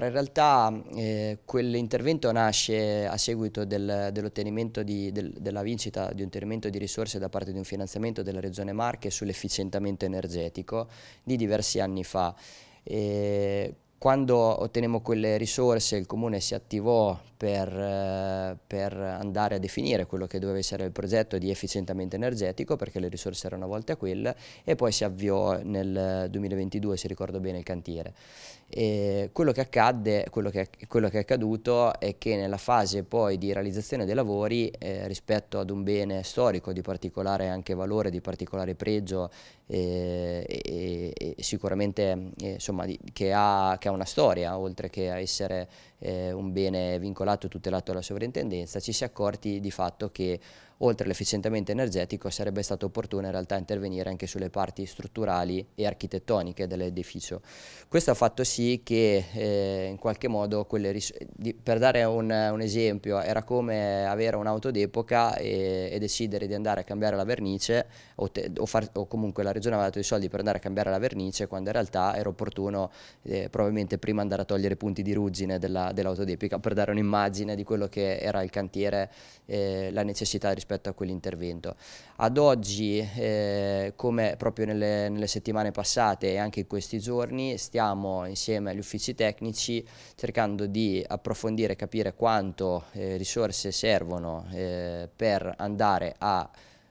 In realtà eh, quell'intervento nasce a seguito del, dell'ottenimento del, della vincita di un ottenimento di risorse da parte di un finanziamento della Regione Marche sull'efficientamento energetico di diversi anni fa. Eh, quando ottenemmo quelle risorse il comune si attivò per, eh, per, andare a definire quello che doveva essere il progetto di efficientamento energetico perché le risorse erano a volte a quella e poi si avviò nel 2022, se ricordo bene, il cantiere. E quello, che accadde, quello, che, quello che è accaduto è che nella fase poi di realizzazione dei lavori eh, rispetto ad un bene storico di particolare anche valore, di particolare pregio e, eh, e, e sicuramente eh, insomma, che, ha, che, ha, una storia, oltre che a essere eh, un bene vincolato e tutelato dalla sovrintendenza, ci si è accorti di fatto che oltre all'efficientamento energetico sarebbe stato opportuno in realtà intervenire anche sulle parti strutturali e architettoniche dell'edificio. Questo ha fatto sì che eh, in qualche modo, quelle di, per dare un, un, esempio, era come avere un'auto d'epoca e, e, decidere di andare a cambiare la vernice o, o, far, o comunque la Regione aveva dato i soldi per andare a cambiare la vernice quando in realtà era opportuno eh, probabilmente prima andare a togliere i punti di ruggine dell'autodepica dell per dare un'immagine di quello che era il cantiere, eh, la necessità rispetto a quell'intervento. Ad oggi, eh, come proprio nelle, nelle settimane passate e anche in questi giorni, stiamo insieme agli uffici tecnici cercando di approfondire e capire quanto eh, risorse servono eh, per andare a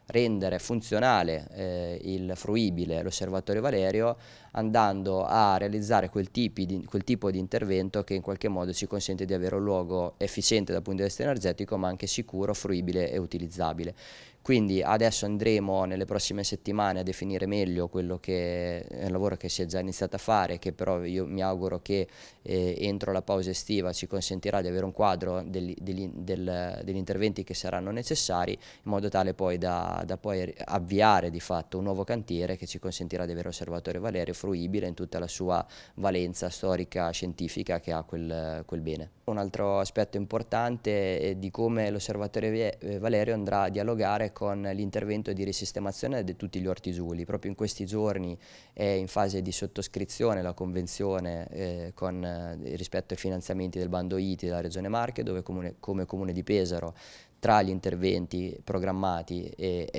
rendere funzionale eh, il fruibile l'osservatorio Valerio andando a realizzare quel, di, quel, tipo di intervento che in qualche modo ci consente di avere un luogo efficiente dal punto di vista energetico ma anche sicuro, fruibile e utilizzabile. Quindi adesso andremo nelle prossime settimane a definire meglio quello che è il lavoro che si è già iniziato a fare, che però io mi auguro che eh, entro la pausa estiva ci consentirà di avere un quadro degli, degli, del, degli interventi che saranno necessari in modo tale poi da da, poi avviare di fatto un nuovo cantiere che ci consentirà di avere Osservatorio Valerio fruibile in tutta la sua valenza storica scientifica che ha quel, quel bene. Un altro aspetto importante è di come l'Osservatorio eh, Valerio andrà a dialogare con l'intervento di risistemazione di tutti gli ortisuli. Proprio in questi giorni è in fase di sottoscrizione la convenzione eh, con, eh, rispetto ai finanziamenti del bando ITI della Regione Marche, dove comune, come Comune di Pesaro tra gli interventi programmati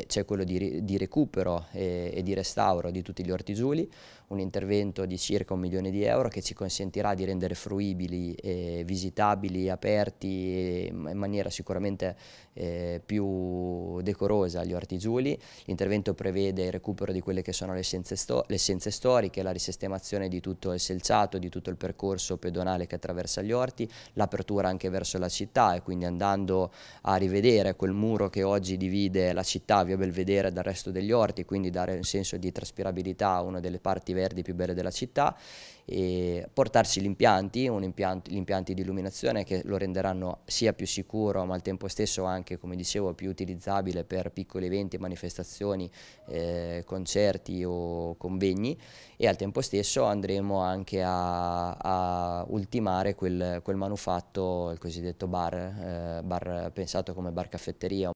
c'è quello di, di recupero e, e, di restauro di tutti gli ortigiuli, un intervento di circa un milione di euro che ci consentirà di rendere fruibili, eh, visitabili, aperti in maniera sicuramente eh, più decorosa gli ortigiuli. L'intervento prevede il recupero di quelle che sono le essenze, sto le essenze storiche, la risistemazione di tutto il selciato, di tutto il percorso pedonale che attraversa gli orti, l'apertura anche verso la città e quindi andando a rivedere rivedere quel muro che oggi divide la città, via Belvedere, dal resto degli orti, quindi dare un senso di traspirabilità a una delle parti verdi più belle della città e portarci gli impianti, impianti, gli impianti di illuminazione che lo renderanno sia più sicuro ma al tempo stesso anche, come dicevo, più utilizzabile per piccoli eventi, manifestazioni, eh, concerti o convegni e al tempo stesso andremo anche a, a ultimare quel, quel, manufatto, il cosiddetto bar, eh, bar pensato come bar caffetteria